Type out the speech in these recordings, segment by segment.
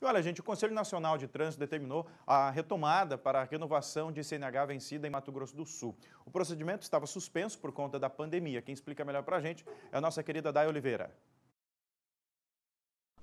E olha, gente, o Conselho Nacional de Trânsito determinou a retomada para a renovação de CNH vencida em Mato Grosso do Sul. O procedimento estava suspenso por conta da pandemia. Quem explica melhor para a gente é a nossa querida Day Oliveira.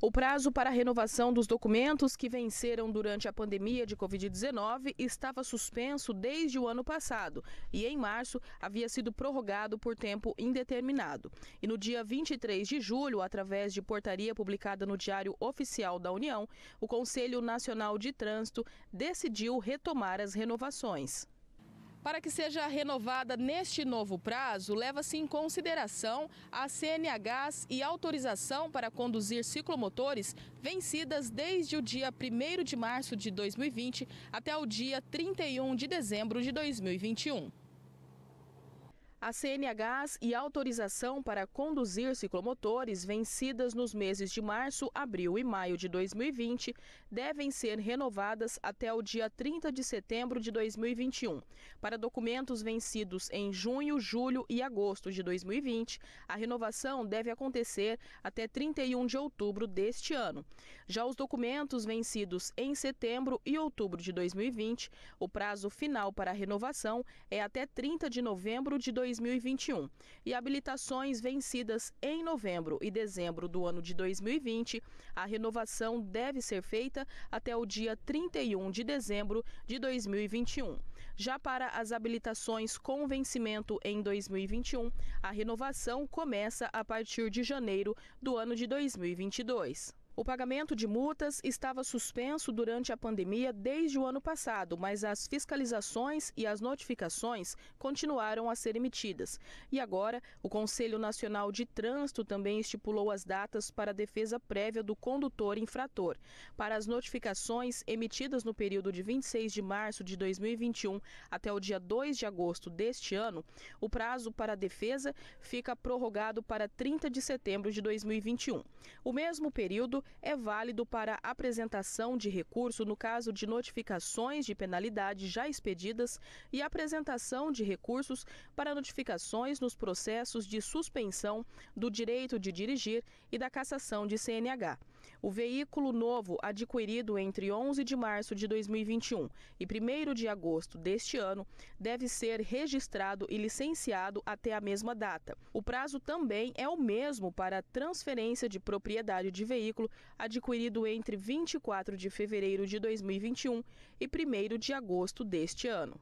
O prazo para a renovação dos documentos que venceram durante a pandemia de Covid-19 estava suspenso desde o ano passado e, em março, havia sido prorrogado por tempo indeterminado. E no dia 23 de julho, através de portaria publicada no Diário Oficial da União, o Conselho Nacional de Trânsito decidiu retomar as renovações. Para que seja renovada neste novo prazo, leva-se em consideração a CNHs e autorização para conduzir ciclomotores vencidas desde o dia 1 de março de 2020 até o dia 31 de dezembro de 2021. A CNHs e autorização para conduzir ciclomotores vencidas nos meses de março, abril e maio de 2020 devem ser renovadas até o dia 30 de setembro de 2021. Para documentos vencidos em junho, julho e agosto de 2020, a renovação deve acontecer até 31 de outubro deste ano. Já os documentos vencidos em setembro e outubro de 2020, o prazo final para a renovação é até 30 de novembro de 2020. 2021 e habilitações vencidas em novembro e dezembro do ano de 2020, a renovação deve ser feita até o dia 31 de dezembro de 2021. Já para as habilitações com vencimento em 2021, a renovação começa a partir de janeiro do ano de 2022. O pagamento de multas estava suspenso durante a pandemia desde o ano passado, mas as fiscalizações e as notificações continuaram a ser emitidas. E agora, o Conselho Nacional de Trânsito também estipulou as datas para a defesa prévia do condutor infrator. Para as notificações emitidas no período de 26 de março de 2021 até o dia 2 de agosto deste ano, o prazo para a defesa fica prorrogado para 30 de setembro de 2021. O mesmo período é válido para apresentação de recurso no caso de notificações de penalidade já expedidas e apresentação de recursos para notificações nos processos de suspensão do direito de dirigir e da cassação de CNH. O veículo novo adquirido entre 11 de março de 2021 e 1 de agosto deste ano deve ser registrado e licenciado até a mesma data. O prazo também é o mesmo para transferência de propriedade de veículo adquirido entre 24 de fevereiro de 2021 e 1 de agosto deste ano.